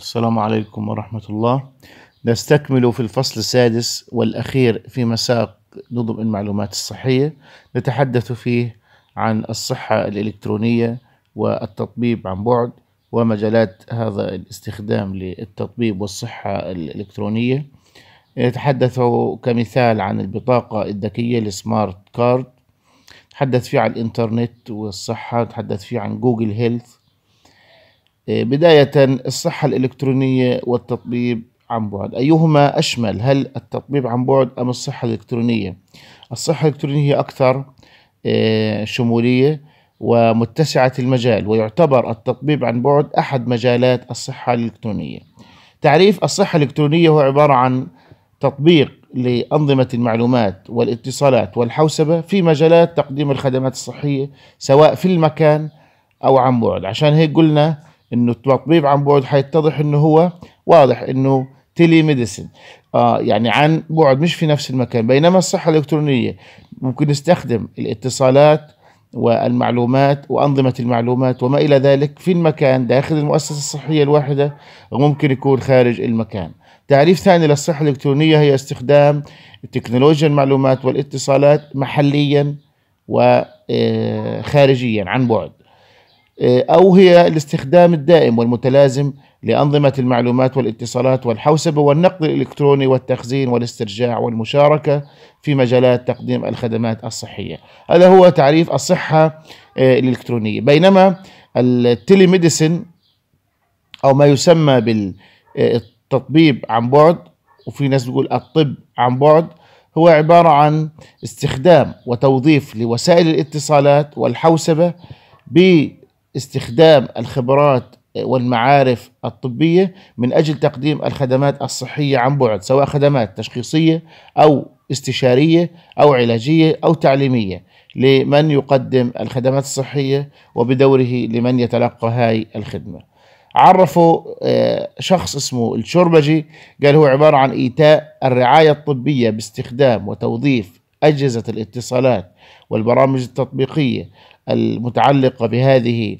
السلام عليكم ورحمة الله نستكمل في الفصل السادس والأخير في مساق نظم المعلومات الصحية نتحدث فيه عن الصحة الإلكترونية والتطبيب عن بعد ومجالات هذا الاستخدام للتطبيب والصحة الإلكترونية نتحدث كمثال عن البطاقة الذكية السمارت كارد نتحدث فيه عن الإنترنت والصحة نتحدث فيه عن جوجل هيلث بداية الصحة الإلكترونية والتطبيب عن بعد أيهما أشمل هل التطبيب عن بعد أم الصحة الإلكترونية الصحة الإلكترونية هي أكثر آه، شمولية ومتسعة المجال ويعتبر التطبيب عن بعد أحد مجالات الصحة الإلكترونية تعريف الصحة الإلكترونية هو عبارة عن تطبيق لأنظمة المعلومات والاتصالات والحوسبة في مجالات تقديم الخدمات الصحية سواء في المكان أو عن بعد عشان هيك قلنا انه التطبيب عن بعد حيتضح انه هو واضح انه تيلي ميديسن آه يعني عن بعد مش في نفس المكان بينما الصحه الالكترونيه ممكن نستخدم الاتصالات والمعلومات وأنظمة المعلومات وما إلى ذلك في المكان داخل المؤسسة الصحية الواحدة وممكن يكون خارج المكان تعريف ثاني للصحة الإلكترونية هي استخدام تكنولوجيا المعلومات والاتصالات محليا وخارجيا آه، عن بعد آه، أو هي الاستخدام الدائم والمتلازم لأنظمة المعلومات والاتصالات والحوسبة والنقل الإلكتروني والتخزين والاسترجاع والمشاركة في مجالات تقديم الخدمات الصحية هذا هو تعريف الصحة آه، الإلكترونية بينما التليميديسن أو ما يسمى بالتطبيب آه، عن بعد وفي ناس بيقول الطب عن بعد هو عبارة عن استخدام وتوظيف لوسائل الاتصالات والحوسبة استخدام الخبرات والمعارف الطبية من أجل تقديم الخدمات الصحية عن بعد سواء خدمات تشخيصية أو استشارية أو علاجية أو تعليمية لمن يقدم الخدمات الصحية وبدوره لمن يتلقى هاي الخدمة عرفوا آه، شخص اسمه الشربجي قال هو عبارة عن إيتاء الرعاية الطبية باستخدام وتوظيف أجهزة الاتصالات والبرامج التطبيقية المتعلقة بهذه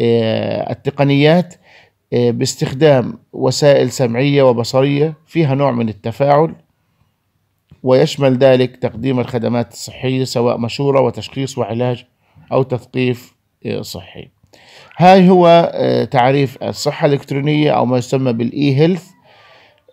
آه، التقنيات آه، باستخدام وسائل سمعية وبصرية فيها نوع من التفاعل ويشمل ذلك تقديم الخدمات الصحية سواء مشورة وتشخيص وعلاج أو تثقيف آه، صحي هاي هو تعريف الصحة الإلكترونية أو ما يسمى بالإي هيلث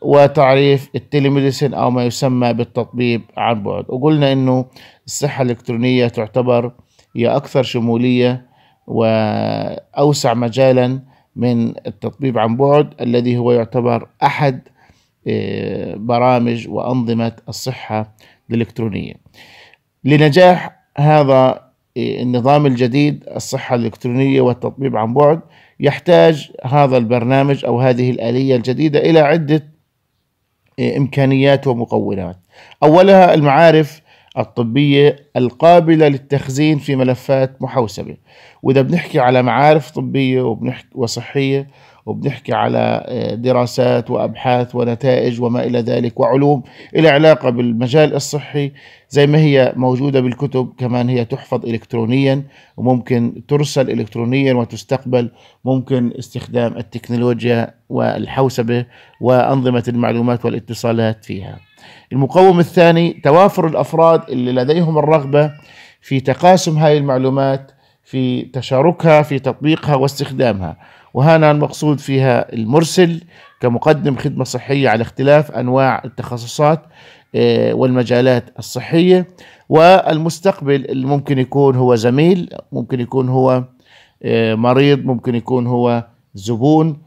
وتعريف التليميديسين أو ما يسمى بالتطبيب عن بعد وقلنا أنه الصحة الإلكترونية تعتبر هي أكثر شمولية وأوسع مجالا من التطبيب عن بعد الذي هو يعتبر أحد آه، برامج وأنظمة الصحة الإلكترونية لنجاح هذا آه، النظام الجديد الصحة الإلكترونية والتطبيب عن بعد يحتاج هذا البرنامج أو هذه الآلية الجديدة إلى عدة آه، إمكانيات ومقومات أولها المعارف الطبية القابلة للتخزين في ملفات محوسبة وإذا بنحكي على معارف طبية وبنحكي وصحية وبنحكي على آه، دراسات وابحاث ونتائج وما الى ذلك وعلوم إلى علاقه بالمجال الصحي زي ما هي موجوده بالكتب كمان هي تحفظ الكترونيا وممكن ترسل الكترونيا وتستقبل ممكن استخدام التكنولوجيا والحوسبه وانظمه المعلومات والاتصالات فيها. المقوم الثاني توافر الافراد اللي لديهم الرغبه في تقاسم هذه المعلومات في تشاركها في تطبيقها واستخدامها وهنا المقصود فيها المرسل كمقدم خدمة صحية على اختلاف أنواع التخصصات آه، والمجالات الصحية والمستقبل اللي ممكن يكون هو زميل ممكن يكون هو آه، مريض ممكن يكون هو زبون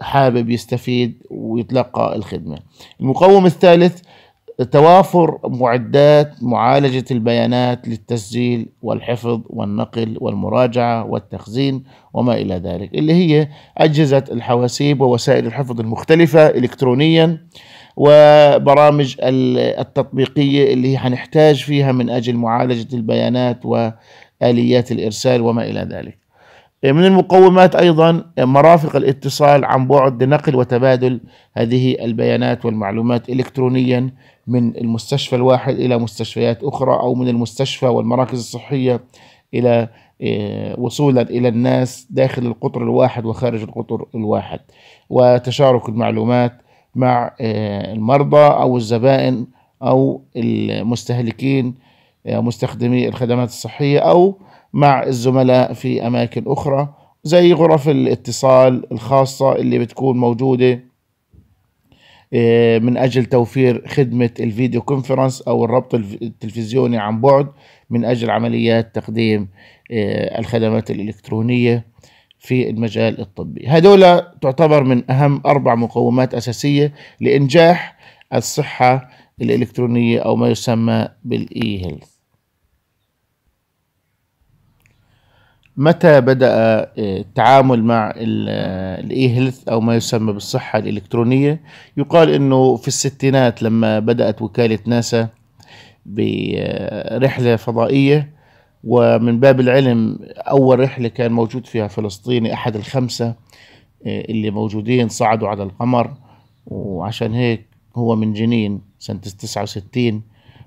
حابب يستفيد ويتلقى الخدمة المقوم الثالث توافر معدات معالجة البيانات للتسجيل والحفظ والنقل والمراجعة والتخزين وما إلى ذلك اللي هي أجهزة الحواسيب ووسائل الحفظ المختلفة إلكترونيا وبرامج التطبيقية اللي هنحتاج فيها من أجل معالجة البيانات وآليات الإرسال وما إلى ذلك من المقومات أيضا مرافق الاتصال عن بعد لنقل وتبادل هذه البيانات والمعلومات إلكترونيا من المستشفى الواحد إلى مستشفيات أخرى أو من المستشفى والمراكز الصحية إلى آه، وصولا إلى الناس داخل القطر الواحد وخارج القطر الواحد وتشارك المعلومات مع آه، المرضى أو الزبائن أو المستهلكين آه، مستخدمي الخدمات الصحية أو مع الزملاء في أماكن أخرى زي غرف الاتصال الخاصة اللي بتكون موجودة آه، من أجل توفير خدمة الفيديو كونفرنس أو الربط التلفزيوني عن بعد من أجل عمليات تقديم آه، الخدمات الإلكترونية في المجال الطبي هدول تعتبر من أهم أربع مقومات أساسية لإنجاح الصحة الإلكترونية أو ما يسمى بالإي هيلث متى بدأ آه، التعامل مع آه، الاي هيلث او ما يسمى بالصحة الالكترونية يقال انه في الستينات لما بدأت وكالة ناسا برحلة فضائية ومن باب العلم اول رحلة كان موجود فيها فلسطيني احد الخمسة آه، اللي موجودين صعدوا على القمر وعشان هيك هو من جنين سنة 69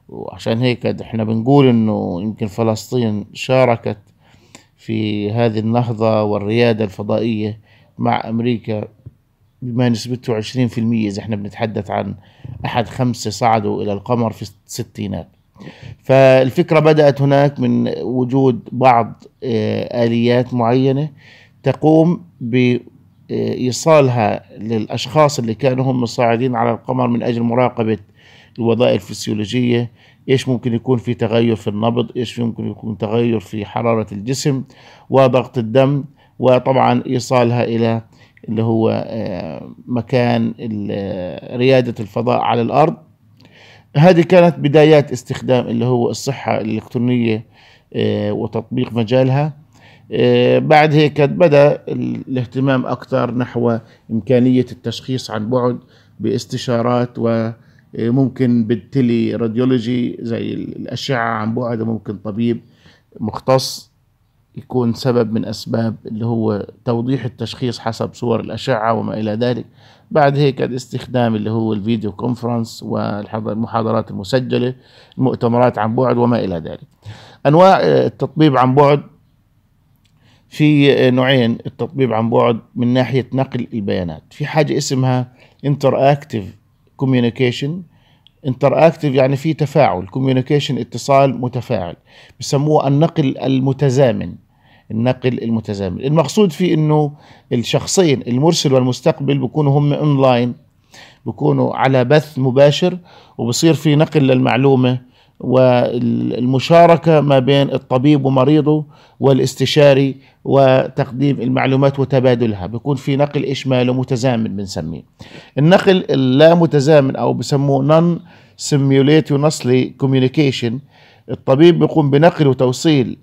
وعشان هيك احنا بنقول انه يمكن فلسطين شاركت في هذه النهضة والريادة الفضائية مع أمريكا بما نسبته 20% إذا احنا بنتحدث عن أحد خمسة صعدوا إلى القمر في الستينات فالفكرة بدأت هناك من وجود بعض آه، آليات معينة تقوم بإيصالها للأشخاص اللي كانوا هم صاعدين على القمر من أجل مراقبة الوظائف الفسيولوجية ايش ممكن يكون في تغير في النبض ايش ممكن يكون تغير في حرارة الجسم وضغط الدم وطبعا ايصالها الى اللي هو آه، مكان آه، ريادة الفضاء على الارض هذه كانت بدايات استخدام اللي هو الصحة الالكترونية آه، وتطبيق مجالها بعد هيك بدأ الاهتمام أكثر نحو إمكانية التشخيص عن بعد باستشارات و إيه، ممكن بالتلي راديولوجي زي الأشعة عن بعد ممكن طبيب مختص يكون سبب من أسباب اللي هو توضيح التشخيص حسب صور الأشعة وما إلى ذلك بعد هيك الاستخدام اللي هو الفيديو كونفرنس والمحاضرات المسجلة المؤتمرات عن بعد وما إلى ذلك أنواع آه، التطبيب عن بعد في آه، نوعين التطبيب عن بعد من ناحية نقل البيانات في حاجة اسمها interactive كوميونيكيشن انتر اكتف يعني في تفاعل كوميونيكيشن اتصال متفاعل بسموه النقل المتزامن النقل المتزامن المقصود فيه انه الشخصين المرسل والمستقبل بيكونوا هم اونلاين بيكونوا على بث مباشر وبصير في نقل للمعلومه والمشاركه ما بين الطبيب ومريضه والاستشاري وتقديم المعلومات وتبادلها بيكون في نقل اشمالي متزامن بنسميه النقل اللا متزامن او بسموه نون سيميوليتونسلي كوميونيكيشن الطبيب بيقوم بنقل وتوصيل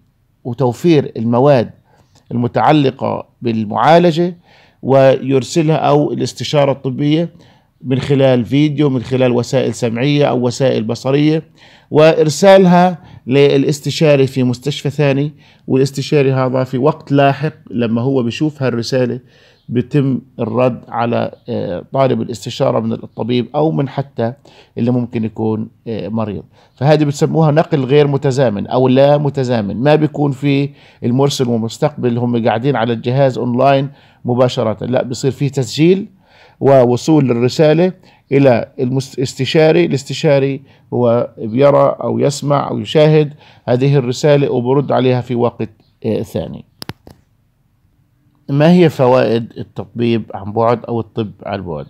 وتوفير المواد المتعلقه بالمعالجه ويرسلها او الاستشاره الطبيه من خلال فيديو من خلال وسائل سمعية أو وسائل بصرية وإرسالها للاستشاري في مستشفى ثاني والاستشاري هذا في وقت لاحق لما هو بيشوف هالرسالة بيتم الرد على آه، طالب الاستشارة من الطبيب أو من حتى اللي ممكن يكون آه، مريض فهذه بتسموها نقل غير متزامن أو لا متزامن ما بيكون في المرسل والمستقبل هم قاعدين على الجهاز أونلاين مباشرة لا بيصير في تسجيل ووصول الرسالة إلى الاستشاري الاستشاري هو بيرى أو يسمع أو يشاهد هذه الرسالة وبرد عليها في وقت آه، ثاني ما هي فوائد التطبيب عن بعد أو الطب عن بعد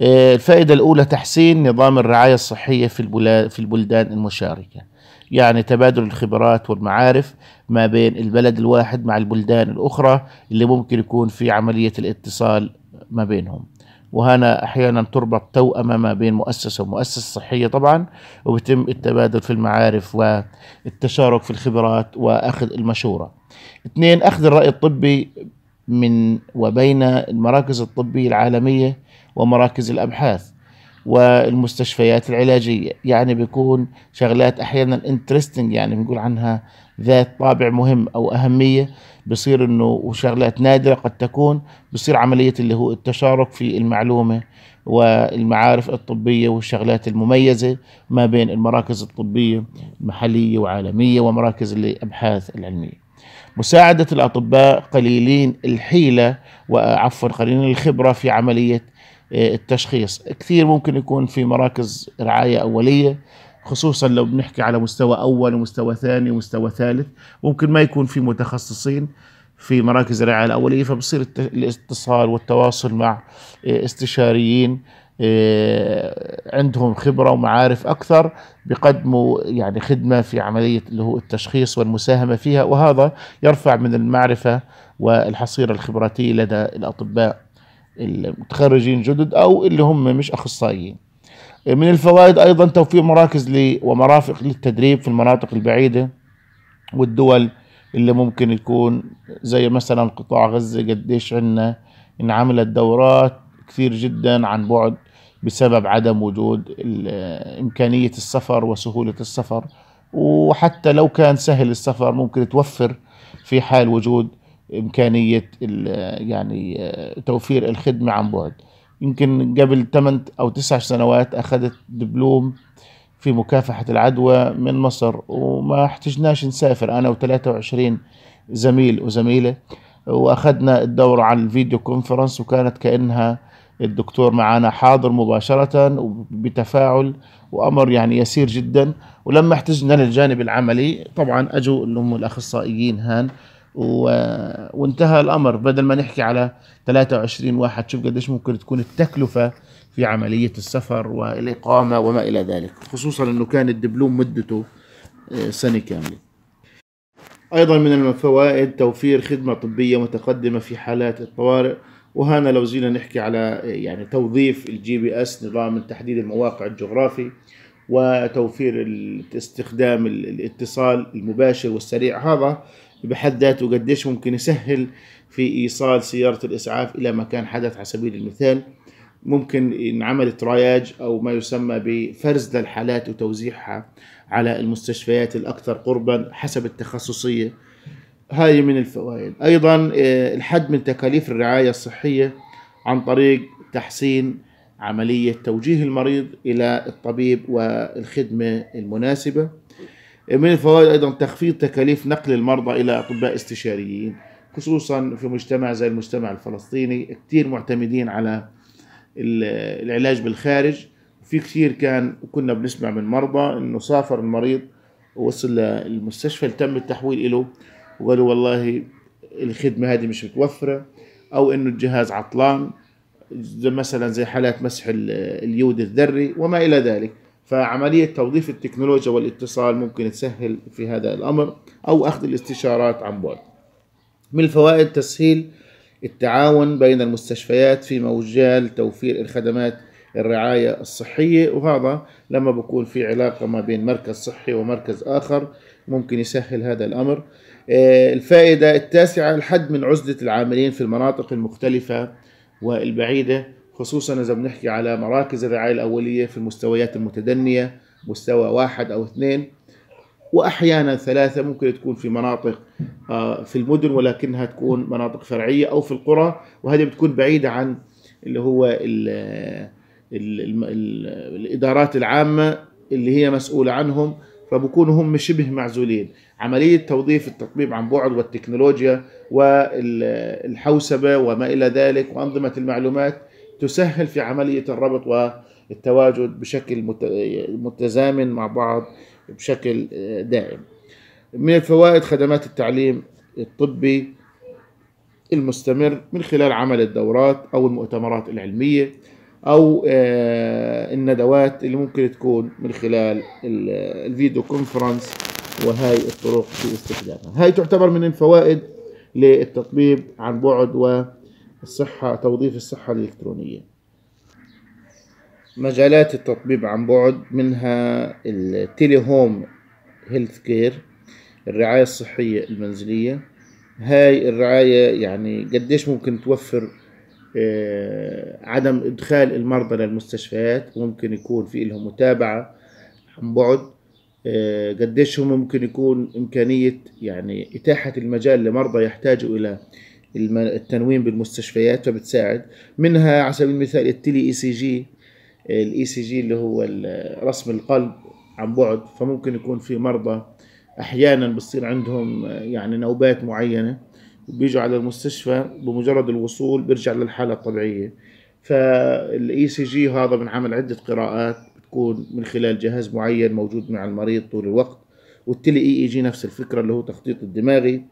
آه، الفائدة الأولى تحسين نظام الرعاية الصحية في البلدان المشاركة يعني تبادل الخبرات والمعارف ما بين البلد الواحد مع البلدان الأخرى اللي ممكن يكون في عملية الاتصال ما بينهم وهنا أحيانا تربط توأمة ما بين مؤسسة ومؤسسة صحية طبعا وبيتم التبادل في المعارف والتشارك في الخبرات وأخذ المشورة اثنين أخذ الرأي الطبي من وبين المراكز الطبية العالمية ومراكز الأبحاث والمستشفيات العلاجية يعني بيكون شغلات أحيانا انترستنج يعني بنقول عنها ذات طابع مهم أو أهمية بصير إنه وشغلات نادرة قد تكون بصير عملية اللي هو التشارك في المعلومة والمعارف الطبية والشغلات المميزة ما بين المراكز الطبية المحلية وعالمية ومراكز الأبحاث العلمية مساعدة الأطباء قليلين الحيلة وعفوا قليلين الخبرة في عملية آه، التشخيص كثير ممكن يكون في مراكز رعاية أولية خصوصا لو بنحكي على مستوى اول ومستوى ثاني ومستوى ثالث ممكن ما يكون في متخصصين في مراكز الرعايه الاوليه فبصير الاتصال والتواصل مع آه، استشاريين آه، عندهم خبرة ومعارف أكثر بقدموا يعني خدمة في عملية اللي هو التشخيص والمساهمة فيها وهذا يرفع من المعرفة والحصيره الخبراتية لدى الأطباء المتخرجين جدد أو اللي هم مش أخصائيين من الفوائد أيضا توفير مراكز ومرافق للتدريب في المناطق البعيدة والدول اللي ممكن يكون زي مثلا قطاع غزة قديش عندنا انعملت دورات كثير جدا عن بعد بسبب عدم وجود إمكانية السفر وسهولة السفر وحتى لو كان سهل السفر ممكن توفر في حال وجود إمكانية يعني آه، توفير الخدمة عن بعد يمكن قبل 8 أو 9 سنوات أخذت دبلوم في مكافحة العدوى من مصر وما احتجناش نسافر أنا و23 زميل وزميلة وأخذنا الدورة على الفيديو كونفرنس وكانت كأنها الدكتور معنا حاضر مباشرة وبتفاعل وأمر يعني يسير جدا ولما احتجنا للجانب العملي طبعا أجوا اللي هم الأخصائيين هان وانتهى الامر بدل ما نحكي على 23 واحد شوف قديش ممكن تكون التكلفه في عمليه السفر والاقامه وما الى ذلك خصوصا انه كان الدبلوم مدته آه، سنه كامله ايضا من الفوائد توفير خدمه طبيه متقدمه في حالات الطوارئ وهنا لو زينا نحكي على آه، يعني توظيف الجي بي اس نظام تحديد المواقع الجغرافي وتوفير استخدام الاتصال المباشر والسريع هذا بحد ذاته قديش ممكن يسهل في ايصال سياره الاسعاف الى مكان حدث على سبيل المثال ممكن ينعمل ترياج او ما يسمى بفرز للحالات وتوزيعها على المستشفيات الاكثر قربا حسب التخصصيه هاي من الفوائد ايضا آه، الحد من تكاليف الرعايه الصحيه عن طريق تحسين عمليه توجيه المريض الى الطبيب والخدمه المناسبه من الفوائد أيضا تخفيض تكاليف نقل المرضى إلى أطباء استشاريين خصوصا في مجتمع زي المجتمع الفلسطيني كثير معتمدين على العلاج بالخارج في كثير كان كنا بنسمع من مرضى انه سافر المريض ووصل للمستشفى اللي تم التحويل له وقالوا والله الخدمه هذه مش متوفره او انه الجهاز عطلان مثلا زي حالات مسح اليود الذري وما الى ذلك فعملية توظيف التكنولوجيا والاتصال ممكن تسهل في هذا الأمر أو أخذ الاستشارات عن بعد من الفوائد تسهيل التعاون بين المستشفيات في مجال توفير الخدمات الرعاية الصحية وهذا لما بكون في علاقة ما بين مركز صحي ومركز آخر ممكن يسهل هذا الأمر آه، الفائدة التاسعة الحد من عزلة العاملين في المناطق المختلفة والبعيدة خصوصا إذا بنحكي على مراكز الرعاية الأولية في المستويات المتدنية مستوى واحد أو اثنين وأحيانا ثلاثة ممكن تكون في مناطق آه، في المدن ولكنها تكون مناطق فرعية أو في القرى وهذه بتكون بعيدة عن اللي هو الـ الـ الـ الـ الإدارات العامة اللي هي مسؤولة عنهم فبكونوا هم شبه معزولين عملية توظيف التطبيب عن بعد والتكنولوجيا والحوسبة وما إلى ذلك وأنظمة المعلومات تسهل في عملية الربط والتواجد بشكل متزامن مع بعض بشكل آه، دائم من الفوائد خدمات التعليم الطبي المستمر من خلال عمل الدورات أو المؤتمرات العلمية أو آه، الندوات اللي ممكن تكون من خلال الفيديو كونفرنس وهي الطرق في استخدامها هاي تعتبر من الفوائد للتطبيب عن بعد و الصحة توظيف الصحة الإلكترونية مجالات التطبيب عن بعد منها التيلي هوم هيلث كير الرعاية الصحية المنزلية هاي الرعاية يعني قديش ممكن توفر آه، عدم إدخال المرضى للمستشفيات ممكن يكون في لهم متابعة عن بعد آه، قديش هم ممكن يكون إمكانية يعني إتاحة المجال لمرضى يحتاجوا إلى التنويم بالمستشفيات فبتساعد منها على سبيل المثال التلي اي سي جي الاي سي جي اللي هو رسم القلب عن بعد فممكن يكون في مرضى احيانا بتصير عندهم يعني نوبات معينه بيجوا على المستشفى بمجرد الوصول بيرجع للحاله الطبيعيه فالاي سي جي هذا بنعمل عده قراءات بتكون من خلال جهاز معين موجود مع المريض طول الوقت والتلي اي اي جي نفس الفكره اللي هو تخطيط الدماغي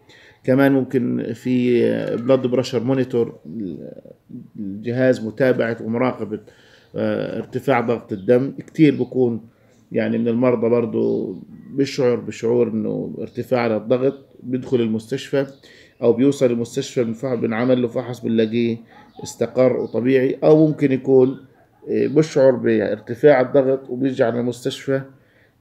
كمان ممكن في بلاد بريشر مونيتور الجهاز متابعه ومراقبه آه، ارتفاع ضغط الدم كتير بكون يعني من المرضى برضو بيشعر بشعور انه ارتفاع للضغط بيدخل المستشفى او بيوصل المستشفى بنعمل له فحص بنلاقيه استقر وطبيعي او ممكن يكون آه، بشعر بارتفاع الضغط وبيرجع للمستشفى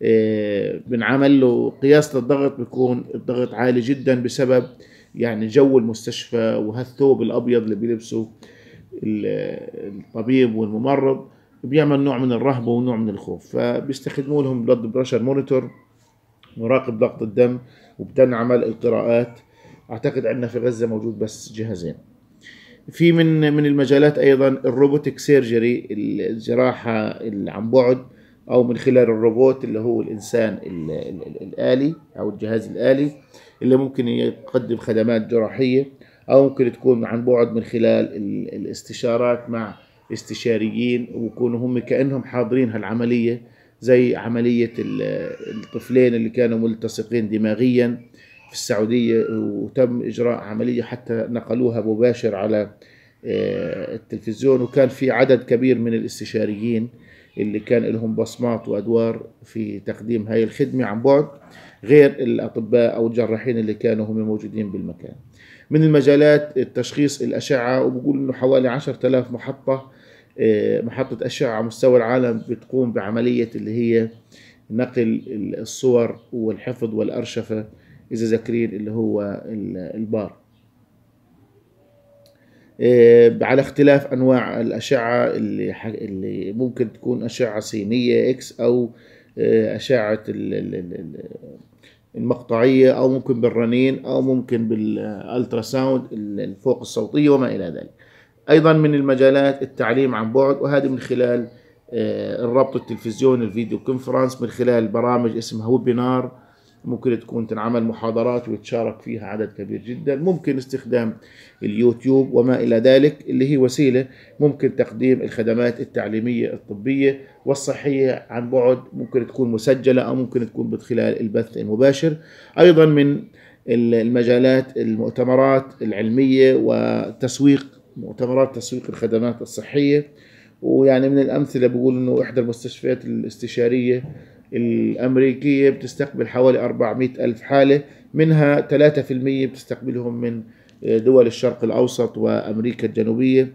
آه، بنعمل له قياس للضغط بيكون الضغط عالي جدا بسبب يعني جو المستشفى وهالثوب الابيض اللي بيلبسه الطبيب والممرض بيعمل نوع من الرهبه ونوع من الخوف فبيستخدموا لهم بلد بريشر مونيتور مراقب ضغط الدم وبتنعمل القراءات اعتقد عندنا في غزه موجود بس جهازين في من من المجالات ايضا الروبوتك سيرجري الجراحه عن بعد أو من خلال الروبوت اللي هو الإنسان الآلي أو الجهاز الآلي اللي ممكن يقدم خدمات جراحية أو ممكن تكون عن بعد من خلال الاستشارات مع استشاريين ويكونوا هم كأنهم حاضرين هالعملية زي عملية الطفلين اللي كانوا ملتصقين دماغيا في السعودية وتم إجراء عملية حتى نقلوها مباشر على آه، التلفزيون وكان في عدد كبير من الاستشاريين اللي كان لهم بصمات وادوار في تقديم هاي الخدمه عن بعد غير الاطباء او الجراحين اللي كانوا هم موجودين بالمكان من المجالات التشخيص الاشعه وبقول انه حوالي 10000 محطه آه، محطه اشعه على مستوى العالم بتقوم بعمليه اللي هي نقل الصور والحفظ والارشفه اذا ذاكرين اللي هو البار إيه، على اختلاف انواع الاشعه اللي اللي ممكن تكون اشعه سينيه اكس او إيه، اشعه المقطعيه او ممكن بالرنين او ممكن بالالترا ساوند الفوق الصوتيه وما الى ذلك. ايضا من المجالات التعليم عن بعد وهذه من خلال إيه، الربط التلفزيوني الفيديو كونفرنس من خلال برامج اسمها ويبينار ممكن تكون تنعمل محاضرات ويتشارك فيها عدد كبير جدا ممكن استخدام اليوتيوب وما إلى ذلك اللي هي وسيلة ممكن تقديم الخدمات التعليمية الطبية والصحية عن بعد ممكن تكون مسجلة أو ممكن تكون من خلال البث المباشر أيضا من المجالات المؤتمرات العلمية وتسويق مؤتمرات تسويق الخدمات الصحية ويعني من الأمثلة بقول أنه إحدى المستشفيات الاستشارية الأمريكية بتستقبل حوالي 400 ألف حالة منها 3% بتستقبلهم من آه، دول الشرق الأوسط وأمريكا الجنوبية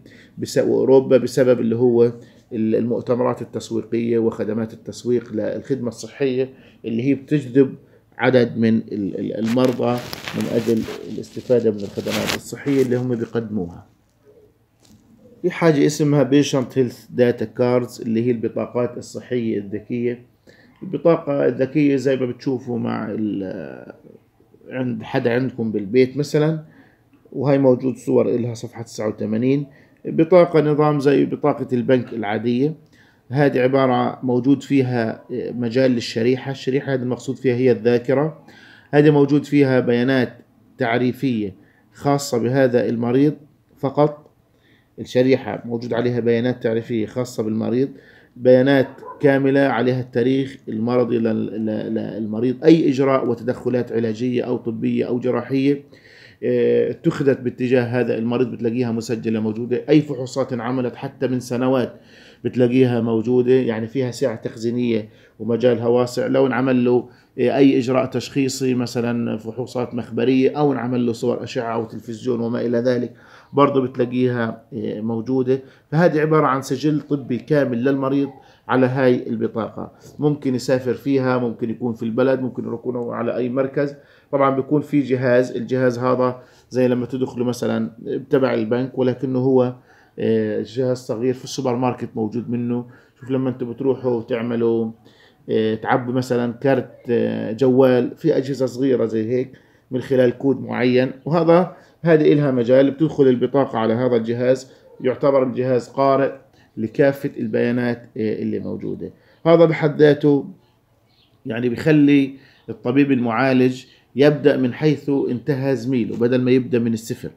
وأوروبا بسبب اللي هو المؤتمرات التسويقية وخدمات التسويق للخدمة الصحية اللي هي بتجذب عدد من المرضى من أجل الاستفادة من الخدمات الصحية اللي هم بيقدموها في حاجة اسمها بيشنت هيلث داتا كاردز اللي هي البطاقات الصحية الذكية البطاقة الذكية زي ما بتشوفوا مع ال عند حدا عندكم بالبيت مثلا وهي موجود صور لها صفحة 89 بطاقة نظام زي بطاقة البنك العادية هذه عبارة موجود فيها مجال للشريحة الشريحة هذه المقصود فيها هي الذاكرة هذه موجود فيها بيانات تعريفية خاصة بهذا المريض فقط الشريحة موجود عليها بيانات تعريفية خاصة بالمريض بيانات كاملة عليها التاريخ المرضي للمريض أي إجراء وتدخلات علاجية أو طبية أو جراحية آه، اتخذت باتجاه هذا المريض بتلاقيها مسجلة موجودة أي فحوصات انعملت حتى من سنوات بتلاقيها موجودة يعني فيها سعة تخزينية ومجالها واسع لو انعمل له آه، أي إجراء تشخيصي مثلا فحوصات مخبرية أو انعمل له صور أشعة أو تلفزيون وما إلى ذلك برضه بتلاقيها آه، موجودة فهذه عبارة عن سجل طبي كامل للمريض على هاي البطاقة ممكن يسافر فيها ممكن يكون في البلد ممكن يكون على أي مركز طبعا بيكون في جهاز الجهاز هذا زي لما تدخلوا مثلا تبع البنك ولكنه هو آه، جهاز صغير في السوبر ماركت موجود منه شوف لما انتم بتروحوا وتعملوا آه، تعبوا مثلا كارت جوال في أجهزة صغيرة زي هيك من خلال كود معين وهذا هذه إلها مجال بتدخل البطاقة على هذا الجهاز يعتبر الجهاز قارئ لكافة البيانات آه، اللي موجودة هذا بحد ذاته يعني بخلي الطبيب المعالج يبدأ من حيث انتهى زميله بدل ما يبدأ من الصفر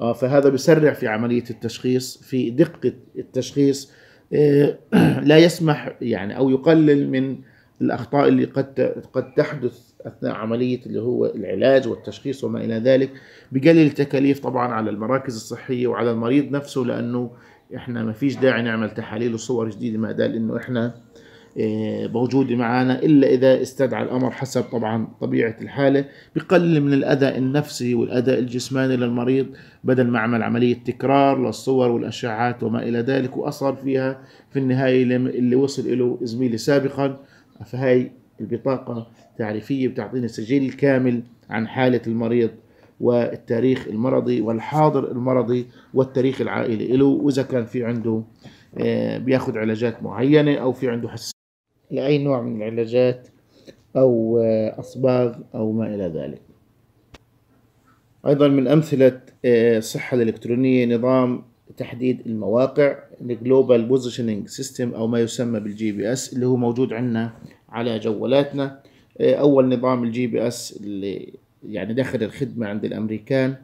آه، فهذا بسرع في عملية التشخيص في دقة التشخيص آه، لا يسمح يعني أو يقلل من الأخطاء اللي قد قد تحدث اثناء عمليه اللي هو العلاج والتشخيص وما الى ذلك بقلل التكاليف طبعا على المراكز الصحيه وعلى المريض نفسه لانه احنا ما فيش داعي نعمل تحاليل وصور جديده ما دام انه احنا آه، موجوده معنا الا اذا استدعى الامر حسب طبعا طبيعه الحاله بقلل من الاذى النفسي والاذى الجسماني للمريض بدل ما اعمل عمليه تكرار للصور والاشعاعات وما الى ذلك واصل فيها في النهايه اللي وصل له زميلي سابقا فهي البطاقة تعريفية بتعطينا السجل الكامل عن حالة المريض والتاريخ المرضي والحاضر المرضي والتاريخ العائلي له وإذا كان في عنده آه، بياخد علاجات معينة أو في عنده حس لأي نوع من العلاجات أو آه، أصباغ أو ما إلى ذلك أيضا من أمثلة آه، الصحة الإلكترونية نظام تحديد المواقع الجلوبال بوزيشننج سيستم او ما يسمى بالجي بي اس اللي هو موجود عندنا على جوالاتنا آه، اول نظام الجي بي اس اللي يعني دخل الخدمه عند الامريكان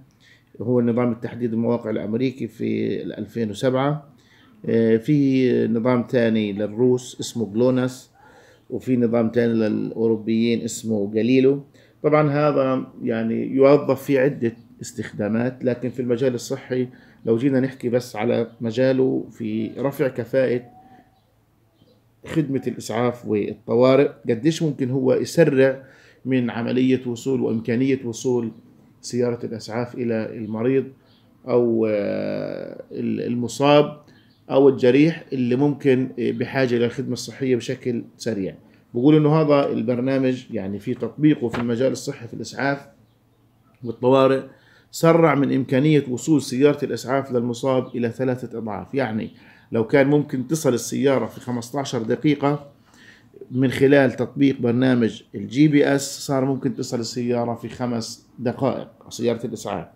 هو نظام التحديد المواقع الامريكي في 2007 آه، في نظام ثاني للروس اسمه جلوناس وفي نظام ثاني للاوروبيين اسمه جاليلو طبعا هذا يعني يوظف في عده استخدامات لكن في المجال الصحي لو جينا نحكي بس على مجاله في رفع كفاءة خدمة الإسعاف والطوارئ قديش ممكن هو يسرع من عملية وصول وإمكانية وصول سيارة الإسعاف إلى المريض أو آه، المصاب أو الجريح اللي ممكن آه، بحاجة للخدمة الصحية بشكل سريع بقول إنه هذا البرنامج يعني في تطبيقه في المجال الصحي في الإسعاف والطوارئ سرع من إمكانية وصول سيارة الإسعاف للمصاب إلى ثلاثة أضعاف يعني لو كان ممكن تصل السيارة في 15 دقيقة من خلال تطبيق برنامج الجي بي اس صار ممكن تصل السيارة في خمس دقائق سيارة الإسعاف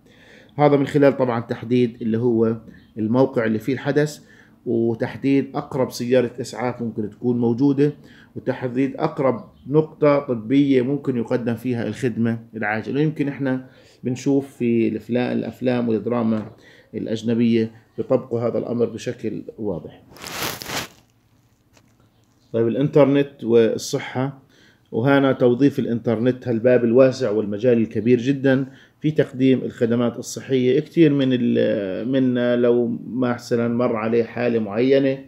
هذا من خلال طبعا تحديد اللي هو الموقع اللي فيه الحدث وتحديد أقرب سيارة إسعاف ممكن تكون موجودة وتحديد أقرب نقطة طبية ممكن يقدم فيها الخدمة العاجلة ويمكن إحنا بنشوف في الافلام والدراما الاجنبيه بيطبقوا هذا الامر بشكل واضح. طيب الانترنت والصحه وهنا توظيف الانترنت هالباب الواسع والمجال الكبير جدا في تقديم الخدمات الصحيه، كثير من منا لو مثلا مر عليه حاله معينه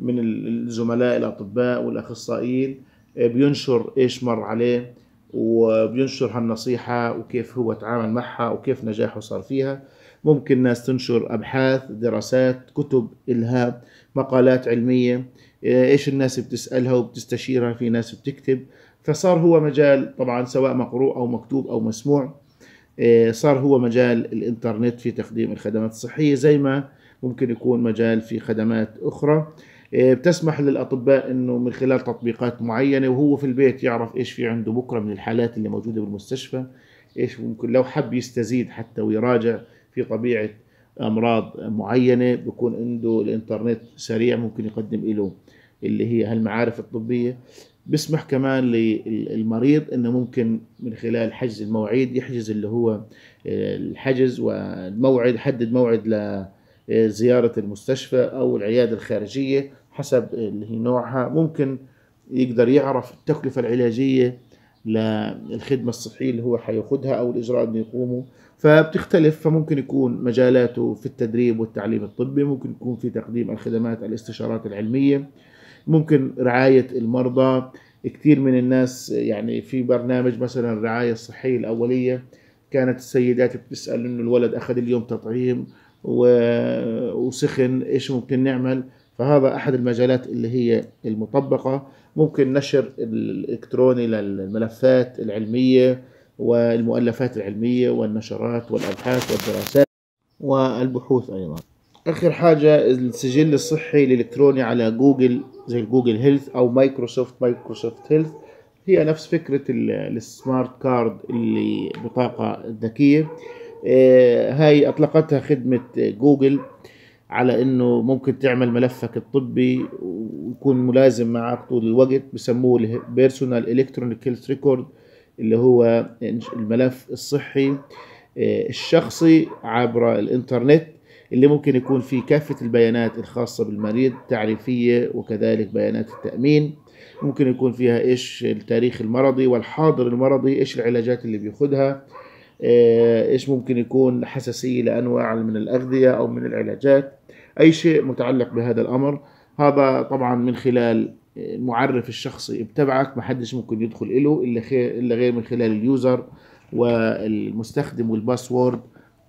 من الزملاء الاطباء والاخصائيين بينشر ايش مر عليه وبينشر هالنصيحة وكيف هو تعامل معها وكيف نجاحه صار فيها ممكن ناس تنشر أبحاث دراسات كتب إلها مقالات علمية إيه، إيش الناس بتسألها وبتستشيرها في ناس بتكتب فصار هو مجال طبعا سواء مقروء أو مكتوب أو مسموع إيه، صار هو مجال الإنترنت في تقديم الخدمات الصحية زي ما ممكن يكون مجال في خدمات أخرى إيه، بتسمح للاطباء انه من خلال تطبيقات معينه وهو في البيت يعرف ايش في عنده بكره من الحالات اللي موجوده بالمستشفى ايش ممكن لو حب يستزيد حتى ويراجع في طبيعه امراض معينه بكون عنده الانترنت سريع ممكن يقدم له اللي هي هالمعارف الطبيه بسمح كمان للمريض انه ممكن من خلال حجز المواعيد يحجز اللي هو آه، الحجز والموعد حدد موعد لزياره المستشفى او العياده الخارجيه حسب اللي هي نوعها ممكن يقدر يعرف التكلفة العلاجية للخدمة الصحية اللي هو حياخدها أو الإجراء اللي يقومه فبتختلف فممكن يكون مجالاته في التدريب والتعليم الطبي ممكن يكون في تقديم الخدمات الاستشارات العلمية ممكن رعاية المرضى كثير من الناس يعني في برنامج مثلا الرعاية الصحية الأولية كانت السيدات بتسأل إنه الولد أخذ اليوم تطعيم وسخن إيش ممكن نعمل فهذا احد المجالات اللي هي المطبقه ممكن نشر الالكتروني للملفات العلميه والمؤلفات العلميه والنشرات والابحاث والدراسات والبحوث ايضا اخر حاجه السجل الصحي الالكتروني على جوجل زي جوجل هيلث او مايكروسوفت مايكروسوفت هيلث هي نفس فكره السمارت كارد اللي بطاقه ذكيه آه، هاي اطلقتها خدمه جوجل على انه ممكن تعمل ملفك الطبي ويكون ملازم معك طول الوقت بسموه البيرسونال الكترونيك هيلث ريكورد اللي هو الملف الصحي آه، الشخصي عبر الانترنت اللي ممكن يكون فيه كافة البيانات الخاصة بالمريض تعريفية وكذلك بيانات التأمين ممكن يكون فيها ايش التاريخ المرضي والحاضر المرضي ايش العلاجات اللي بياخدها آه، ايش ممكن يكون حساسية لأنواع من الأغذية أو من العلاجات أي شيء متعلق بهذا الأمر هذا طبعا من خلال المعرف الشخصي بتبعك ما حدش ممكن يدخل له إلا, إلا غير من خلال اليوزر والمستخدم والباسورد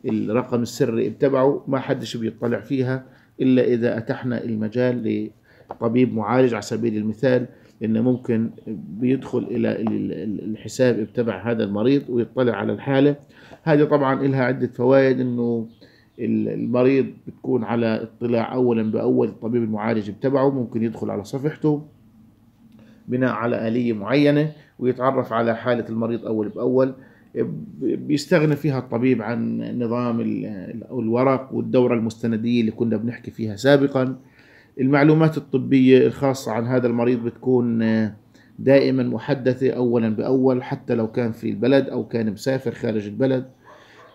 الرقم السري بتبعه ما حدش بيطلع فيها إلا إذا أتحنا المجال لطبيب معالج على سبيل المثال إنه ممكن بيدخل إلى الحساب بتبع هذا المريض ويطلع على الحالة هذه طبعا إلها عدة فوائد إنه المريض بتكون على اطلاع اولا باول الطبيب المعالج بتبعه ممكن يدخل على صفحته بناء على آلية معينة ويتعرف على حالة المريض أول بأول بيستغنى فيها الطبيب عن نظام الورق والدورة المستندية اللي كنا بنحكي فيها سابقا المعلومات الطبية الخاصة عن هذا المريض بتكون دائما محدثة أولا بأول حتى لو كان في البلد أو كان مسافر خارج البلد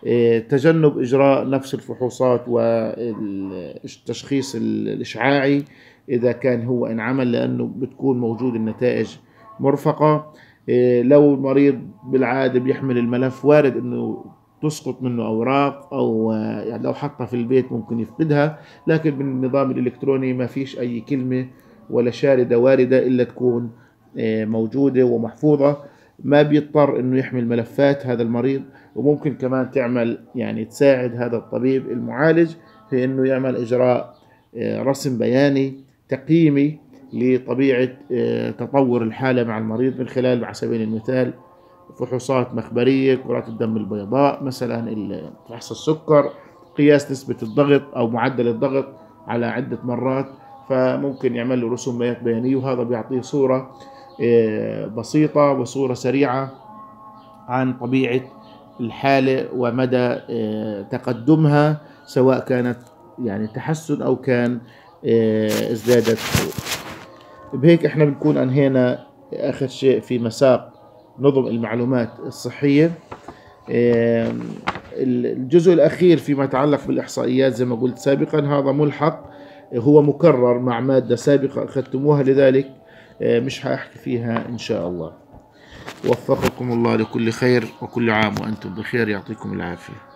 إيه، تجنب اجراء نفس الفحوصات والتشخيص الاشعاعي اذا كان هو انعمل لانه بتكون موجود النتائج مرفقه إيه، لو المريض بالعاده بيحمل الملف وارد انه تسقط منه اوراق او يعني لو حطها في البيت ممكن يفقدها لكن بالنظام الالكتروني ما فيش اي كلمه ولا شارده وارده الا تكون إيه، موجوده ومحفوظه ما بيضطر انه يحمل ملفات هذا المريض وممكن كمان تعمل يعني تساعد هذا الطبيب المعالج في انه يعمل اجراء آه، رسم بياني تقييمي لطبيعه آه، تطور الحاله مع المريض من خلال على سبيل المثال فحوصات مخبريه كرات الدم البيضاء مثلا فحص السكر قياس نسبه الضغط او معدل الضغط على عده مرات فممكن يعمل له رسوم بيانيه وهذا بيعطيه صوره آه، بسيطه وصوره سريعه عن طبيعه الحالة ومدى آه، تقدمها سواء كانت يعني تحسن أو كان آه، ازدادت بهيك احنا بنكون انهينا اخر شيء في مساق نظم المعلومات الصحية آه، الجزء الأخير فيما يتعلق بالإحصائيات زي ما قلت سابقا هذا ملحق هو مكرر مع مادة سابقة أخذتموها لذلك مش هأحكي فيها إن شاء الله وفقكم الله لكل خير وكل عام وأنتم بخير يعطيكم العافية